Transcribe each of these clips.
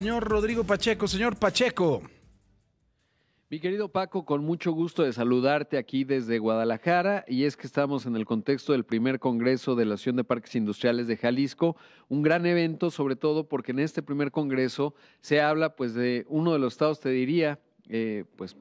Señor Rodrigo Pacheco, señor Pacheco. Mi querido Paco, con mucho gusto de saludarte aquí desde Guadalajara y es que estamos en el contexto del primer Congreso de la Asociación de Parques Industriales de Jalisco, un gran evento sobre todo porque en este primer Congreso se habla pues de uno de los estados, te diría, eh, pues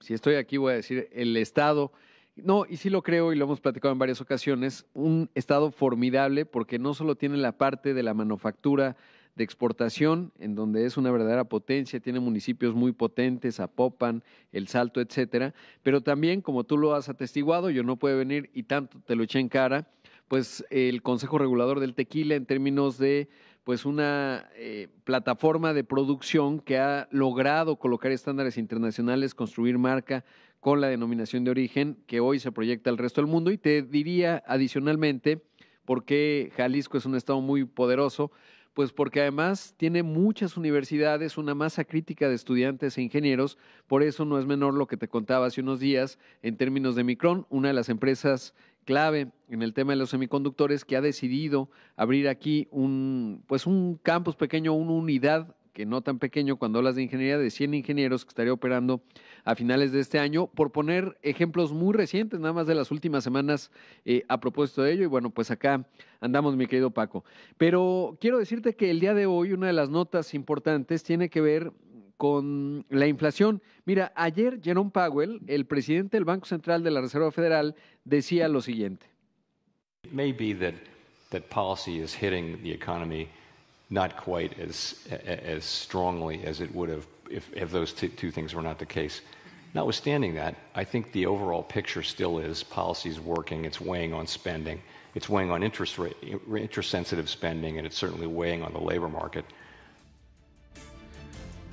si estoy aquí voy a decir el estado no, y sí lo creo y lo hemos platicado en varias ocasiones, un estado formidable porque no solo tiene la parte de la manufactura de exportación, en donde es una verdadera potencia, tiene municipios muy potentes, Apopan, El Salto, etcétera, pero también, como tú lo has atestiguado, yo no puedo venir y tanto te lo eché en cara, pues el Consejo Regulador del Tequila en términos de pues una eh, plataforma de producción que ha logrado colocar estándares internacionales, construir marca con la denominación de origen que hoy se proyecta al resto del mundo y te diría adicionalmente porque Jalisco es un estado muy poderoso, pues porque además tiene muchas universidades, una masa crítica de estudiantes e ingenieros, por eso no es menor lo que te contaba hace unos días en términos de Micron, una de las empresas clave en el tema de los semiconductores que ha decidido abrir aquí un pues un campus pequeño, una unidad que no tan pequeño cuando hablas de ingeniería, de 100 ingenieros que estaría operando a finales de este año, por poner ejemplos muy recientes, nada más de las últimas semanas eh, a propósito de ello. Y bueno, pues acá andamos, mi querido Paco. Pero quiero decirte que el día de hoy una de las notas importantes tiene que ver con la inflación. Mira, ayer Jerome Powell, el presidente del Banco Central de la Reserva Federal, decía lo siguiente. that, that policy is hitting not quite as, as strongly as it would have if, if those two, two things were not the case. Notwithstanding that, I think the overall picture still is policy is working, it's weighing on spending, it's weighing on interest rate, interest sensitive spending, and it's certainly weighing on the labor market.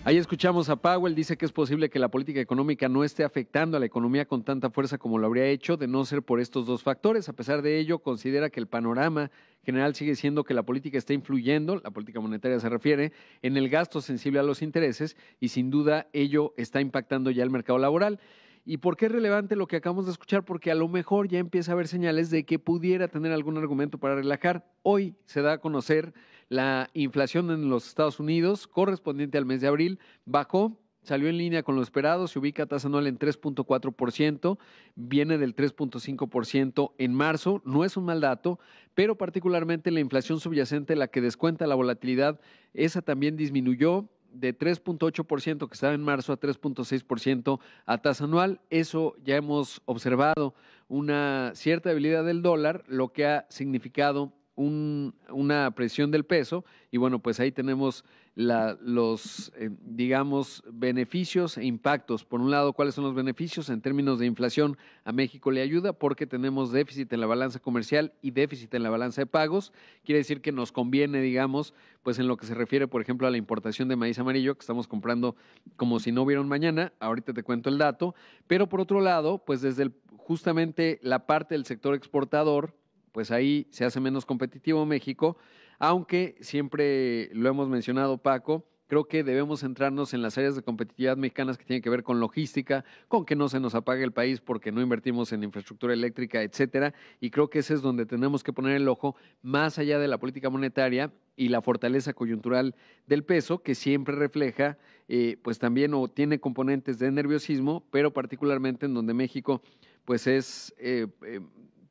Ahí escuchamos a Powell, dice que es posible que la política económica no esté afectando a la economía con tanta fuerza como lo habría hecho de no ser por estos dos factores. A pesar de ello, considera que el panorama general sigue siendo que la política está influyendo, la política monetaria se refiere, en el gasto sensible a los intereses y sin duda ello está impactando ya el mercado laboral. ¿Y por qué es relevante lo que acabamos de escuchar? Porque a lo mejor ya empieza a haber señales de que pudiera tener algún argumento para relajar. Hoy se da a conocer la inflación en los Estados Unidos, correspondiente al mes de abril, bajó salió en línea con lo esperado, se ubica a tasa anual en 3.4%, viene del 3.5% en marzo, no es un mal dato, pero particularmente la inflación subyacente, la que descuenta la volatilidad, esa también disminuyó de 3.8% que estaba en marzo a 3.6% a tasa anual. Eso ya hemos observado una cierta debilidad del dólar, lo que ha significado una presión del peso y bueno, pues ahí tenemos los, eh, digamos, beneficios e impactos. Por un lado, ¿cuáles son los beneficios? En términos de inflación, a México le ayuda porque tenemos déficit en la balanza comercial y déficit en la balanza de pagos. Quiere decir que nos conviene, digamos, pues en lo que se refiere, por ejemplo, a la importación de maíz amarillo, que estamos comprando como si no hubiera un mañana. Ahorita te cuento el dato. Pero por otro lado, pues desde justamente la parte del sector exportador, pues ahí se hace menos competitivo México, aunque siempre lo hemos mencionado Paco, creo que debemos centrarnos en las áreas de competitividad mexicanas que tienen que ver con logística, con que no se nos apague el país porque no invertimos en infraestructura eléctrica, etcétera, y creo que ese es donde tenemos que poner el ojo más allá de la política monetaria y la fortaleza coyuntural del peso que siempre refleja eh, pues también o tiene componentes de nerviosismo, pero particularmente en donde México pues es eh, eh,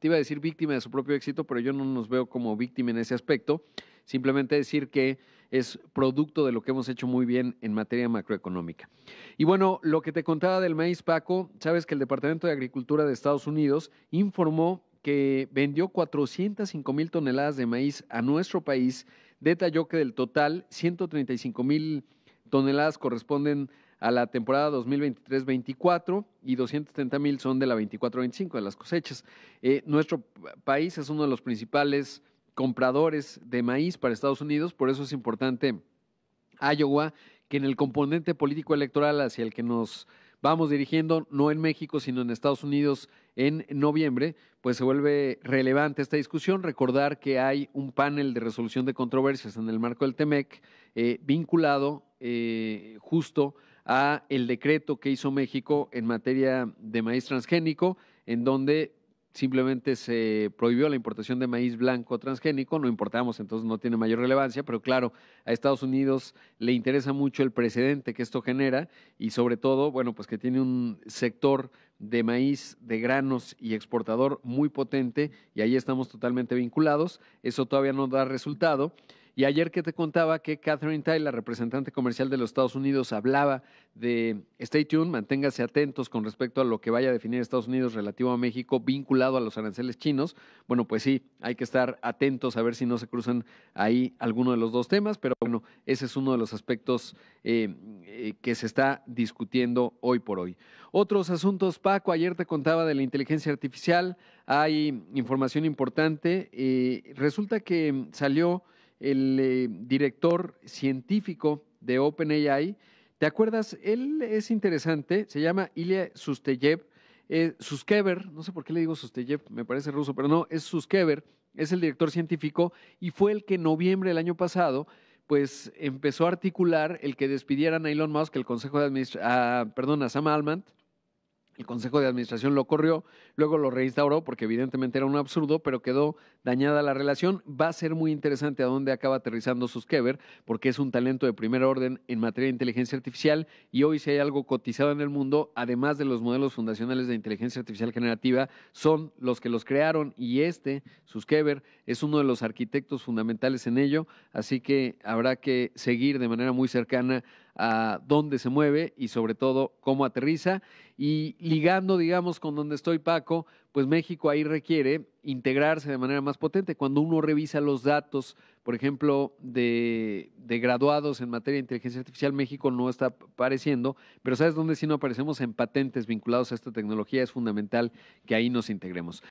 te iba a decir víctima de su propio éxito, pero yo no nos veo como víctima en ese aspecto. Simplemente decir que es producto de lo que hemos hecho muy bien en materia macroeconómica. Y bueno, lo que te contaba del maíz, Paco, sabes que el Departamento de Agricultura de Estados Unidos informó que vendió 405 mil toneladas de maíz a nuestro país, detalló que del total 135 mil toneladas corresponden a la temporada 2023-24 y 230 mil son de la 24-25 de las cosechas. Eh, nuestro país es uno de los principales compradores de maíz para Estados Unidos, por eso es importante Iowa, que en el componente político electoral hacia el que nos vamos dirigiendo, no en México, sino en Estados Unidos en noviembre, pues se vuelve relevante esta discusión. Recordar que hay un panel de resolución de controversias en el marco del TEMEC eh, vinculado eh, justo a el decreto que hizo México en materia de maíz transgénico, en donde simplemente se prohibió la importación de maíz blanco transgénico, no importamos, entonces no tiene mayor relevancia, pero claro, a Estados Unidos le interesa mucho el precedente que esto genera y sobre todo, bueno, pues que tiene un sector de maíz, de granos y exportador muy potente y ahí estamos totalmente vinculados, eso todavía no da resultado y ayer que te contaba que Catherine Tai, la representante comercial de los Estados Unidos, hablaba de stay tuned, manténgase atentos con respecto a lo que vaya a definir Estados Unidos relativo a México vinculado a los aranceles chinos. Bueno, pues sí, hay que estar atentos a ver si no se cruzan ahí alguno de los dos temas, pero bueno, ese es uno de los aspectos eh, eh, que se está discutiendo hoy por hoy. Otros asuntos, Paco, ayer te contaba de la inteligencia artificial, hay información importante. Eh, resulta que salió el eh, director científico de OpenAI. ¿Te acuerdas? Él es interesante, se llama Ilya Susteyev. Eh, Suskever, no sé por qué le digo Susteyev, me parece ruso, pero no, es Suskever, es el director científico y fue el que en noviembre del año pasado pues empezó a articular el que despidieran a Elon Musk, el consejo de administración, perdón, a Sam Altman, el Consejo de Administración lo corrió, luego lo reinstauró porque evidentemente era un absurdo, pero quedó dañada la relación. Va a ser muy interesante a dónde acaba aterrizando Suskever, porque es un talento de primer orden en materia de inteligencia artificial y hoy si hay algo cotizado en el mundo, además de los modelos fundacionales de inteligencia artificial generativa, son los que los crearon y este, Suskever, es uno de los arquitectos fundamentales en ello, así que habrá que seguir de manera muy cercana a dónde se mueve y sobre todo cómo aterriza. Y ligando, digamos, con donde estoy Paco, pues México ahí requiere integrarse de manera más potente. Cuando uno revisa los datos, por ejemplo, de, de graduados en materia de inteligencia artificial, México no está apareciendo, pero ¿sabes dónde si no aparecemos? En patentes vinculados a esta tecnología es fundamental que ahí nos integremos.